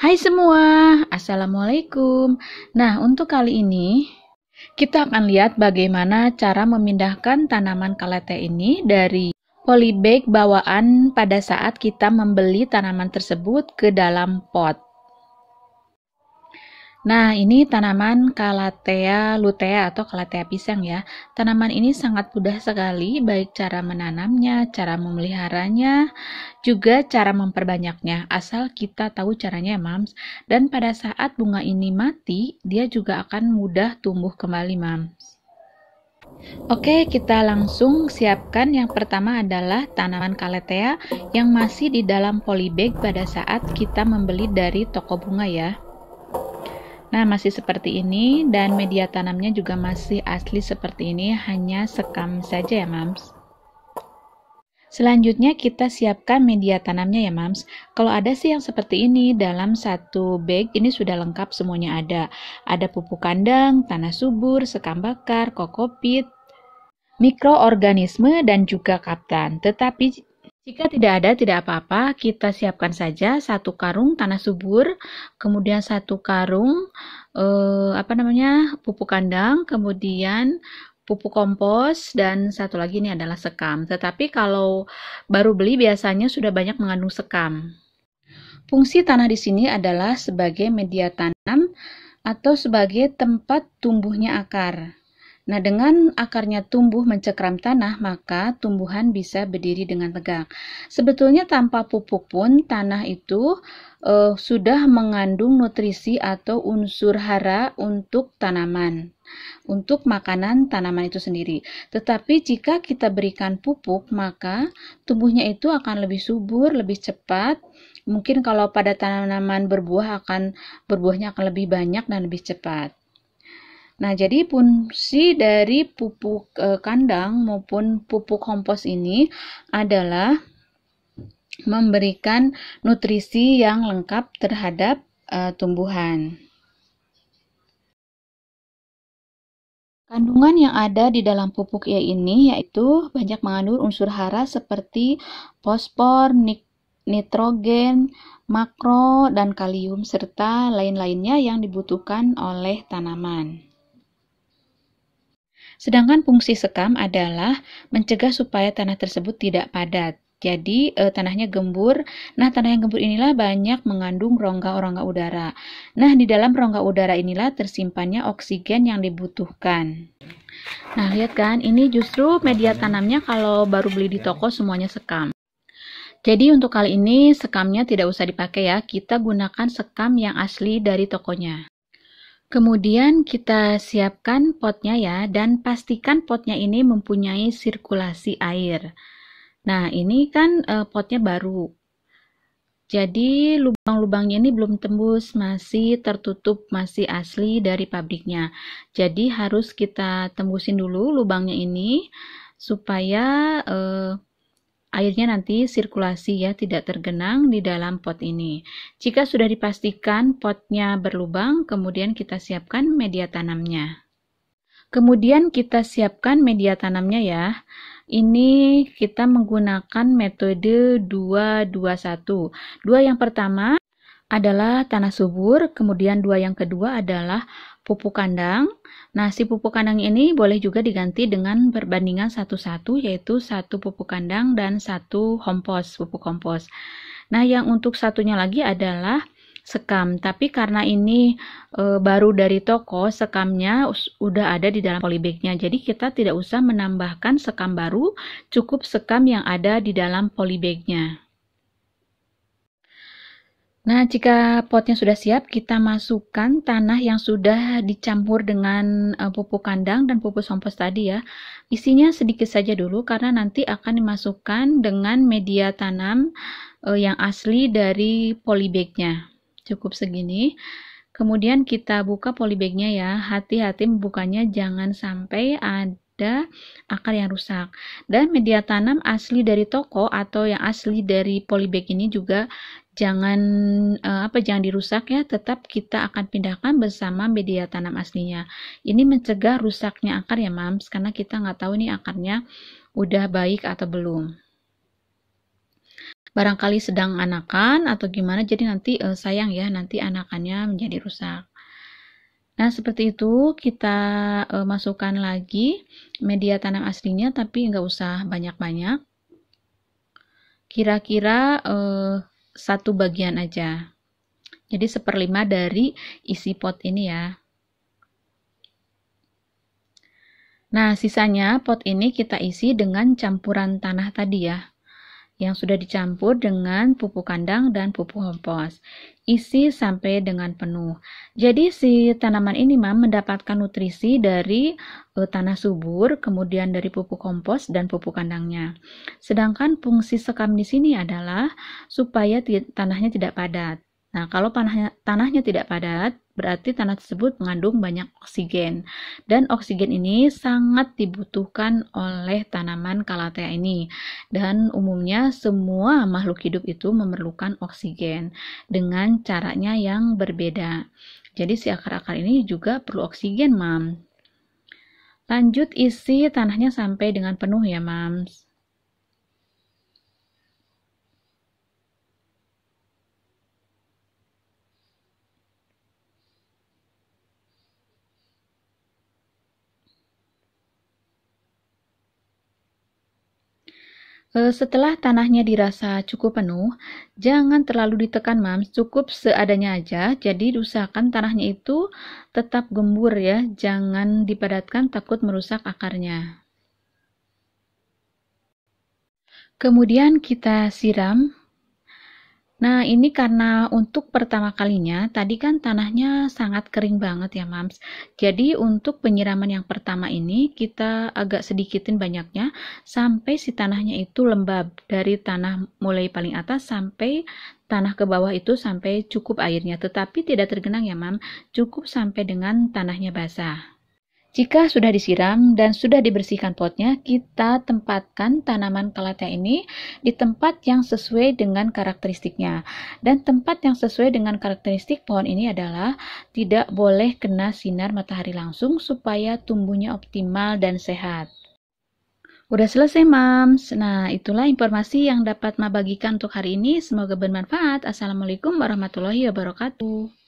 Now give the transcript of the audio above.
Hai semua, Assalamualaikum. Nah, untuk kali ini kita akan lihat bagaimana cara memindahkan tanaman kalete ini dari polybag bawaan pada saat kita membeli tanaman tersebut ke dalam pot. Nah, ini tanaman Calathea lutea atau Calathea pisang ya. Tanaman ini sangat mudah sekali baik cara menanamnya, cara memeliharanya, juga cara memperbanyaknya asal kita tahu caranya, ya, Mams. Dan pada saat bunga ini mati, dia juga akan mudah tumbuh kembali, Mams. Oke, kita langsung siapkan yang pertama adalah tanaman kalatea yang masih di dalam polybag pada saat kita membeli dari toko bunga ya. Nah, masih seperti ini dan media tanamnya juga masih asli seperti ini, hanya sekam saja ya, Mams. Selanjutnya kita siapkan media tanamnya ya, Mams. Kalau ada sih yang seperti ini, dalam satu bag ini sudah lengkap semuanya ada. Ada pupuk kandang, tanah subur, sekam bakar, kokopit, mikroorganisme, dan juga kaptan. Tetapi jika tidak ada, tidak apa-apa. Kita siapkan saja satu karung tanah subur, kemudian satu karung eh, apa namanya pupuk kandang, kemudian pupuk kompos dan satu lagi ini adalah sekam. Tetapi kalau baru beli biasanya sudah banyak mengandung sekam. Fungsi tanah di sini adalah sebagai media tanam atau sebagai tempat tumbuhnya akar. Nah, dengan akarnya tumbuh mencekram tanah, maka tumbuhan bisa berdiri dengan tegak. Sebetulnya tanpa pupuk pun tanah itu eh, sudah mengandung nutrisi atau unsur hara untuk tanaman, untuk makanan tanaman itu sendiri. Tetapi jika kita berikan pupuk, maka tumbuhnya itu akan lebih subur, lebih cepat, mungkin kalau pada tanaman berbuah akan berbuahnya akan lebih banyak dan lebih cepat. Nah, jadi fungsi dari pupuk e, kandang maupun pupuk kompos ini adalah memberikan nutrisi yang lengkap terhadap e, tumbuhan. Kandungan yang ada di dalam pupuk ya ini yaitu banyak mengandung unsur hara seperti fosfor, nitrogen, makro, dan kalium serta lain-lainnya yang dibutuhkan oleh tanaman. Sedangkan fungsi sekam adalah mencegah supaya tanah tersebut tidak padat. Jadi e, tanahnya gembur. Nah, tanah yang gembur inilah banyak mengandung rongga-rongga udara. Nah, di dalam rongga udara inilah tersimpannya oksigen yang dibutuhkan. Nah, lihat kan, ini justru media tanamnya kalau baru beli di toko semuanya sekam. Jadi untuk kali ini sekamnya tidak usah dipakai ya, kita gunakan sekam yang asli dari tokonya. Kemudian kita siapkan potnya ya dan pastikan potnya ini mempunyai sirkulasi air. Nah, ini kan eh, potnya baru. Jadi lubang-lubangnya ini belum tembus, masih tertutup, masih asli dari pabriknya. Jadi harus kita tembusin dulu lubangnya ini supaya e, airnya nanti sirkulasi ya tidak tergenang di dalam pot ini. Jika sudah dipastikan potnya berlubang, kemudian kita siapkan media tanamnya. Kemudian kita siapkan media tanamnya ya. Ini kita menggunakan metode 221. Dua yang pertama adalah tanah subur, kemudian dua yang kedua adalah pupuk kandang. Nah, si pupuk kandang ini boleh juga diganti dengan perbandingan satu-satu, yaitu satu pupuk kandang dan satu kompos, pupuk kompos. Nah, yang untuk satunya lagi adalah sekam, tapi karena ini e, baru dari toko, sekamnya udah ada di dalam polybagnya. Jadi kita tidak usah menambahkan sekam baru, cukup sekam yang ada di dalam polybagnya. Nah, jika potnya sudah siap, kita masukkan tanah yang sudah dicampur dengan eh, pupuk kandang dan pupuk kompos tadi ya. Isinya sedikit saja dulu karena nanti akan dimasukkan dengan media tanam eh, yang asli dari polybagnya. Cukup segini. Kemudian kita buka polybagnya ya. Hati-hati membukanya jangan sampai ada akar yang rusak. Dan media tanam asli dari toko atau yang asli dari polybag ini juga jangan uh, apa jangan dirusak ya tetap kita akan pindahkan bersama media tanam aslinya ini mencegah rusaknya akar ya mams karena kita nggak tahu ini akarnya udah baik atau belum barangkali sedang anakan atau gimana jadi nanti uh, sayang ya nanti anakannya menjadi rusak Nah, seperti itu kita eh, masukkan lagi media tanam aslinya tapi nggak usah banyak-banyak. Kira-kira satu bagian aja. Jadi seperlima dari isi pot ini ya. Nah, sisanya pot ini kita isi dengan campuran tanah tadi ya yang sudah dicampur dengan pupuk kandang dan pupuk kompos. Isi sampai dengan penuh. Jadi si tanaman ini mam mendapatkan nutrisi dari e, tanah subur, kemudian dari pupuk kompos dan pupuk kandangnya. Sedangkan fungsi sekam di sini adalah supaya tanahnya tidak padat. Nah, kalau panahnya, tanahnya tidak padat, berarti tanah tersebut mengandung banyak oksigen. Dan oksigen ini sangat dibutuhkan oleh tanaman kalatea ini. Dan umumnya semua makhluk hidup itu memerlukan oksigen dengan caranya yang berbeda. Jadi si akar-akar ini juga perlu oksigen, Mam. Lanjut isi tanahnya sampai dengan penuh ya, Mams. Eh, setelah tanahnya dirasa cukup penuh, jangan terlalu ditekan, Mams. Cukup seadanya aja. Jadi, usahakan tanahnya itu tetap gembur ya. Jangan dipadatkan, takut merusak akarnya. Kemudian kita siram Nah, ini karena untuk pertama kalinya, tadi kan tanahnya sangat kering banget ya, Mams. Jadi, untuk penyiraman yang pertama ini, kita agak sedikitin banyaknya, sampai si tanahnya itu lembab. Dari tanah mulai paling atas sampai tanah ke bawah itu sampai cukup airnya. Tetapi tidak tergenang ya, mams. Cukup sampai dengan tanahnya basah. Jika sudah disiram dan sudah dibersihkan potnya, kita tempatkan tanaman kalatea ini di tempat yang sesuai dengan karakteristiknya. Dan tempat yang sesuai dengan karakteristik pohon ini adalah tidak boleh kena sinar matahari langsung supaya tumbuhnya optimal dan sehat. Udah selesai, Mams. Nah, itulah informasi yang dapat Ma bagikan untuk hari ini. Semoga bermanfaat. Assalamualaikum warahmatullahi wabarakatuh.